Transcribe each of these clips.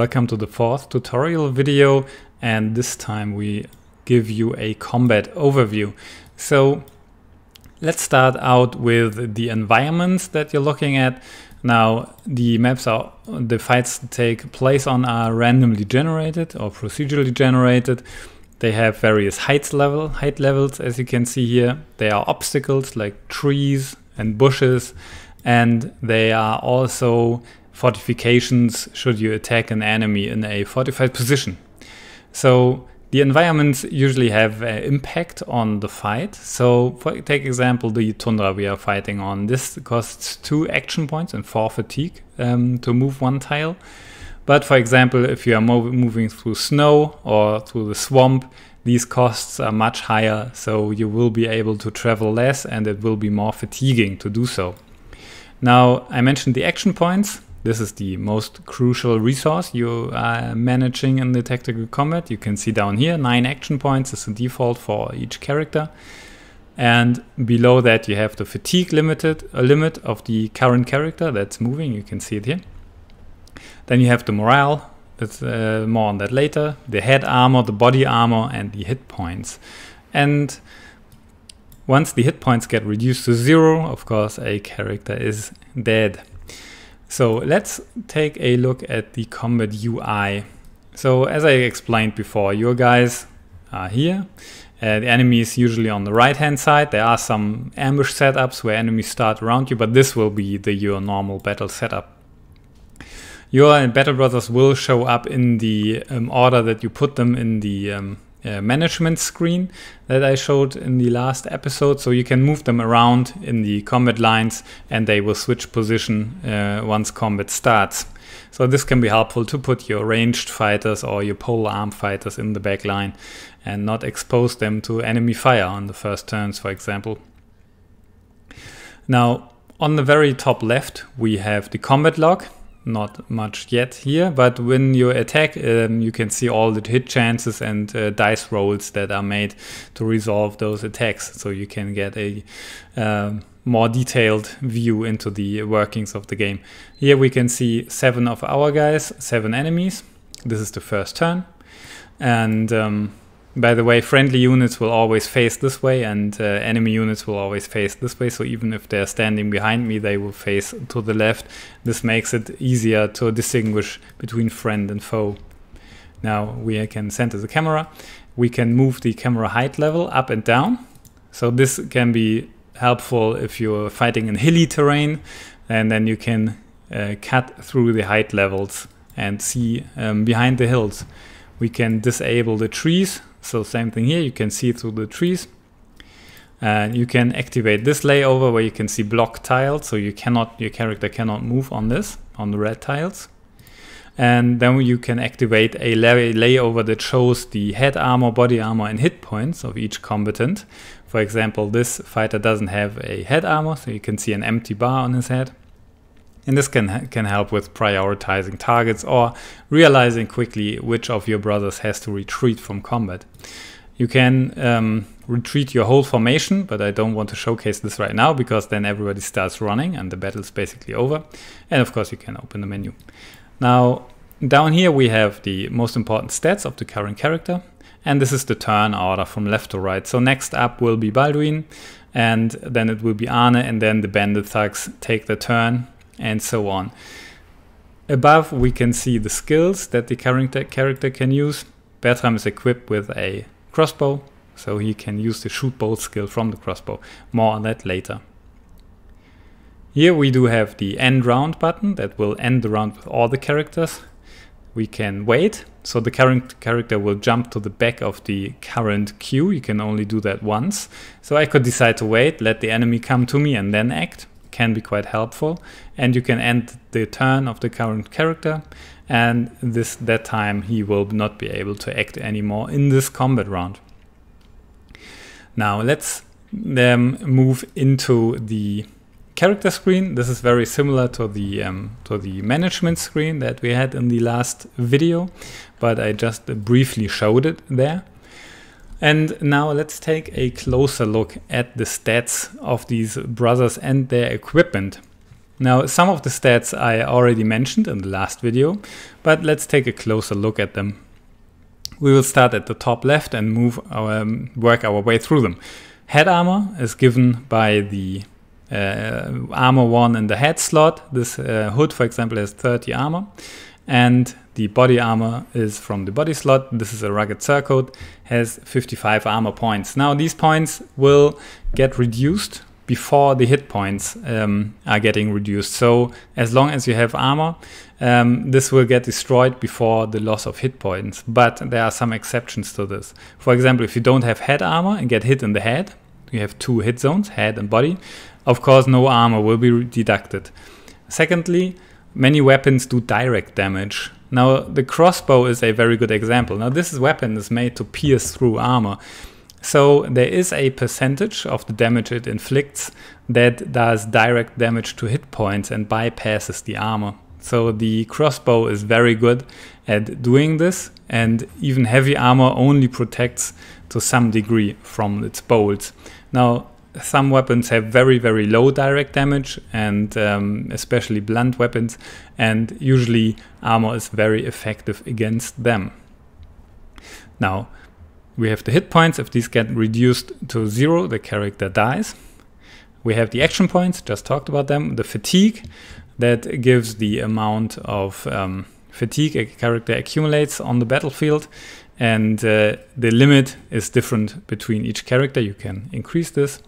Welcome to the fourth tutorial video and this time we give you a combat overview. So let's start out with the environments that you're looking at. Now the maps are the fights take place on are randomly generated or procedurally generated. They have various heights level height levels as you can see here. They are obstacles like trees and bushes and they are also fortifications should you attack an enemy in a fortified position. So the environments usually have an impact on the fight. So for, take example the tundra we are fighting on. This costs two action points and four fatigue um, to move one tile. But for example, if you are mov moving through snow or through the swamp, these costs are much higher, so you will be able to travel less and it will be more fatiguing to do so. Now, I mentioned the action points. This is the most crucial resource you are managing in the tactical combat. You can see down here, nine action points is the default for each character. And below that you have the fatigue limited, a uh, limit of the current character that's moving, you can see it here. Then you have the morale, that's uh, more on that later, the head armor, the body armor and the hit points. And once the hit points get reduced to zero, of course a character is dead. So let's take a look at the Combat UI. So as I explained before, your guys are here. Uh, the enemy is usually on the right hand side. There are some ambush setups where enemies start around you, but this will be the your normal battle setup. Your battle brothers will show up in the um, order that you put them in the um, uh, management screen that I showed in the last episode. So you can move them around in the combat lines and they will switch position uh, once combat starts. So this can be helpful to put your ranged fighters or your pole arm fighters in the back line and not expose them to enemy fire on the first turns, for example. Now, on the very top left, we have the combat log not much yet here, but when you attack, um, you can see all the hit chances and uh, dice rolls that are made to resolve those attacks. So you can get a uh, more detailed view into the workings of the game. Here we can see seven of our guys, seven enemies. This is the first turn. And um, by the way, friendly units will always face this way and uh, enemy units will always face this way. So even if they're standing behind me, they will face to the left. This makes it easier to distinguish between friend and foe. Now we can center the camera. We can move the camera height level up and down. So this can be helpful if you're fighting in hilly terrain and then you can uh, cut through the height levels and see um, behind the hills. We can disable the trees so same thing here, you can see through the trees. And you can activate this layover where you can see block tiles, so you cannot, your character cannot move on this, on the red tiles. And then you can activate a layover that shows the head armor, body armor and hit points of each combatant. For example, this fighter doesn't have a head armor, so you can see an empty bar on his head. And this can, can help with prioritizing targets or realizing quickly which of your brothers has to retreat from combat. You can um, retreat your whole formation, but I don't want to showcase this right now because then everybody starts running and the battle is basically over. And of course you can open the menu. Now down here we have the most important stats of the current character and this is the turn order from left to right. So next up will be Baldrin, and then it will be Arne and then the bandit thugs take the turn and so on. Above we can see the skills that the character, character can use. Bertram is equipped with a crossbow, so he can use the shoot bolt skill from the crossbow. More on that later. Here we do have the end round button that will end the round with all the characters. We can wait, so the current character will jump to the back of the current queue. You can only do that once. So I could decide to wait, let the enemy come to me and then act can be quite helpful. And you can end the turn of the current character, and this that time he will not be able to act anymore in this combat round. Now let's then um, move into the character screen. This is very similar to the um, to the management screen that we had in the last video, but I just briefly showed it there. And now let's take a closer look at the stats of these brothers and their equipment. Now some of the stats I already mentioned in the last video, but let's take a closer look at them. We will start at the top left and move our, um, work our way through them. Head armor is given by the uh, armor 1 in the head slot. This uh, hood, for example, has 30 armor and the body armor is from the body slot. This is a rugged surcoat, has 55 armor points. Now these points will get reduced before the hit points um, are getting reduced. So as long as you have armor, um, this will get destroyed before the loss of hit points. But there are some exceptions to this. For example, if you don't have head armor and get hit in the head, you have two hit zones, head and body, of course no armor will be deducted. Secondly, Many weapons do direct damage. Now the crossbow is a very good example. Now this weapon is made to pierce through armor. So there is a percentage of the damage it inflicts that does direct damage to hit points and bypasses the armor. So the crossbow is very good at doing this and even heavy armor only protects to some degree from its bolts. Now some weapons have very very low direct damage and um, especially blunt weapons and usually armor is very effective against them. Now we have the hit points, if these get reduced to zero the character dies. We have the action points, just talked about them, the fatigue that gives the amount of um, fatigue a character accumulates on the battlefield and uh, the limit is different between each character. You can increase this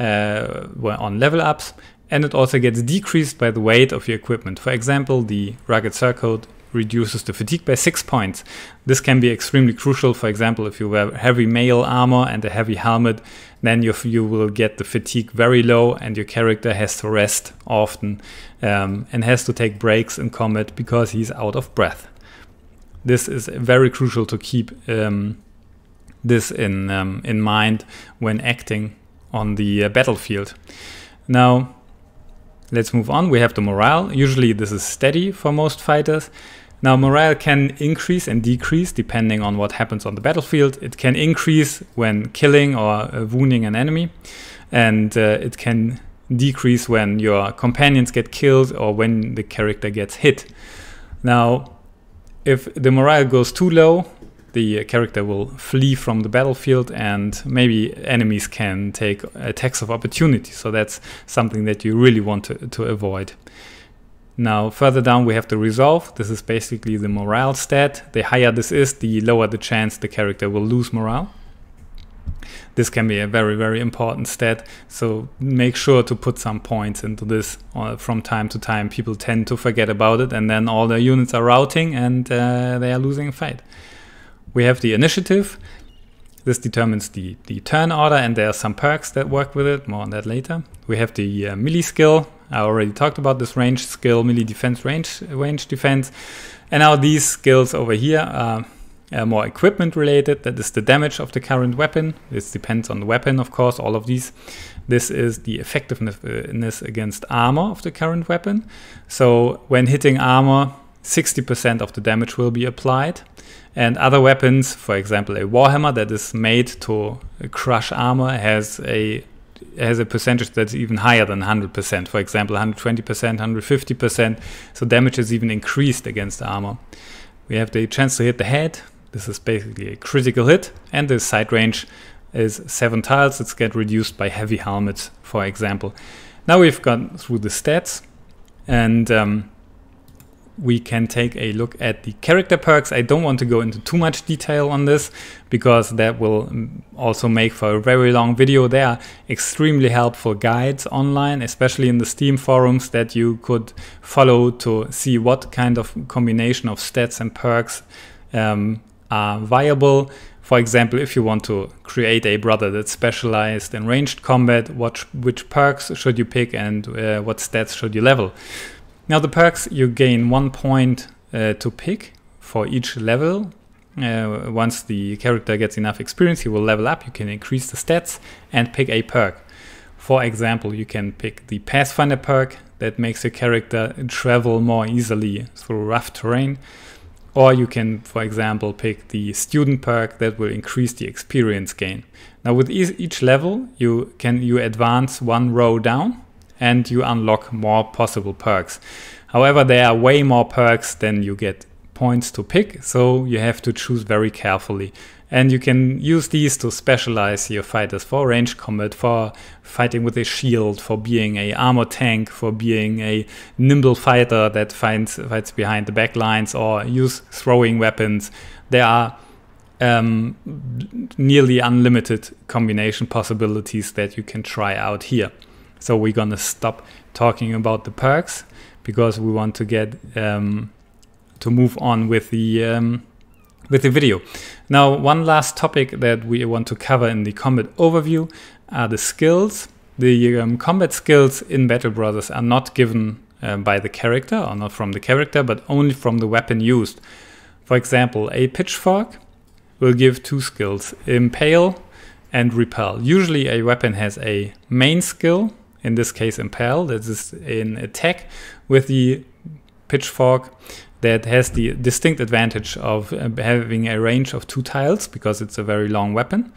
uh, on level ups, and it also gets decreased by the weight of your equipment. For example, the rugged surcoat reduces the fatigue by six points. This can be extremely crucial. For example, if you wear heavy mail armor and a heavy helmet, then you, you will get the fatigue very low, and your character has to rest often um, and has to take breaks in combat because he's out of breath this is very crucial to keep um, this in um, in mind when acting on the uh, battlefield. Now, let's move on. We have the morale. Usually, this is steady for most fighters. Now, morale can increase and decrease depending on what happens on the battlefield. It can increase when killing or uh, wounding an enemy, and uh, it can decrease when your companions get killed or when the character gets hit. Now, if the morale goes too low, the uh, character will flee from the battlefield and maybe enemies can take attacks of opportunity. So that's something that you really want to, to avoid. Now further down we have the resolve. This is basically the morale stat. The higher this is, the lower the chance the character will lose morale this can be a very, very important stat. So make sure to put some points into this uh, from time to time. People tend to forget about it and then all their units are routing and uh, they are losing a fight. We have the initiative. This determines the, the turn order and there are some perks that work with it, more on that later. We have the uh, melee skill. I already talked about this range skill, melee defense, range, range defense. And now these skills over here are uh, more equipment related, that is the damage of the current weapon. This depends on the weapon, of course, all of these. This is the effectiveness against armor of the current weapon. So when hitting armor, 60% of the damage will be applied. And other weapons, for example, a warhammer that is made to crush armor has a has a percentage that's even higher than 100%. For example, 120%, 150%. So damage is even increased against armor. We have the chance to hit the head, this is basically a critical hit and the sight range is 7 tiles. It's get reduced by heavy helmets, for example. Now we've gone through the stats and um, we can take a look at the character perks. I don't want to go into too much detail on this because that will um, also make for a very long video. There are extremely helpful guides online, especially in the Steam forums that you could follow to see what kind of combination of stats and perks um, are viable. For example, if you want to create a brother that's specialized in ranged combat, what, which perks should you pick and uh, what stats should you level? Now the perks, you gain one point uh, to pick for each level. Uh, once the character gets enough experience, he will level up, you can increase the stats and pick a perk. For example, you can pick the Pathfinder perk that makes your character travel more easily through rough terrain. Or you can, for example, pick the student perk that will increase the experience gain. Now with each level, you can you advance one row down and you unlock more possible perks. However, there are way more perks than you get points to pick, so you have to choose very carefully. And you can use these to specialize your fighters for range combat, for fighting with a shield, for being a armor tank, for being a nimble fighter that finds fights behind the back lines, or use throwing weapons. There are um, nearly unlimited combination possibilities that you can try out here. So we're gonna stop talking about the perks because we want to get um, to move on with the um, with the video. Now, one last topic that we want to cover in the combat overview are the skills. The um, combat skills in Battle Brothers are not given uh, by the character or not from the character, but only from the weapon used. For example, a pitchfork will give two skills, impale and repel. Usually a weapon has a main skill, in this case impale, that is an attack with the pitchfork that has the distinct advantage of uh, having a range of two tiles because it's a very long weapon.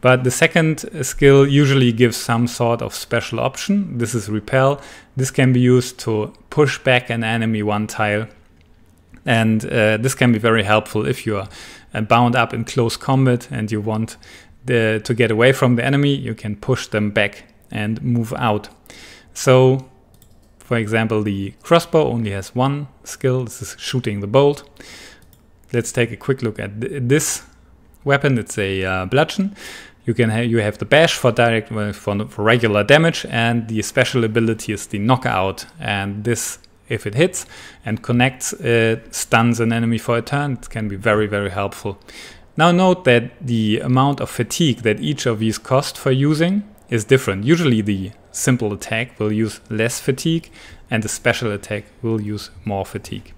But the second skill usually gives some sort of special option. This is repel. This can be used to push back an enemy one tile. And uh, this can be very helpful if you are uh, bound up in close combat and you want the, to get away from the enemy, you can push them back and move out. So for example, the crossbow only has one skill, this is shooting the bolt. Let's take a quick look at th this weapon, it's a uh, bludgeon. You can ha you have the bash for direct uh, for, for regular damage and the special ability is the knockout and this if it hits and connects it stuns an enemy for a turn it can be very very helpful. Now note that the amount of fatigue that each of these cost for using is different. Usually the simple attack will use less fatigue and a special attack will use more fatigue.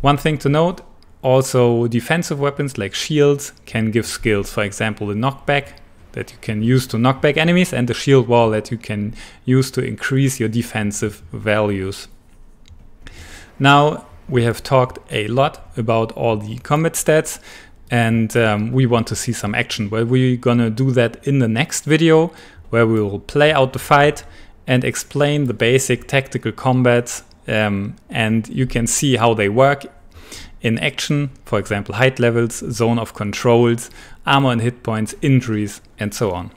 One thing to note, also defensive weapons like shields can give skills, for example the knockback that you can use to knock back enemies and the shield wall that you can use to increase your defensive values. Now we have talked a lot about all the combat stats and um, we want to see some action. Well, we're gonna do that in the next video where we will play out the fight and explain the basic tactical combat, um, and you can see how they work in action, for example height levels, zone of controls, armor and hit points, injuries and so on.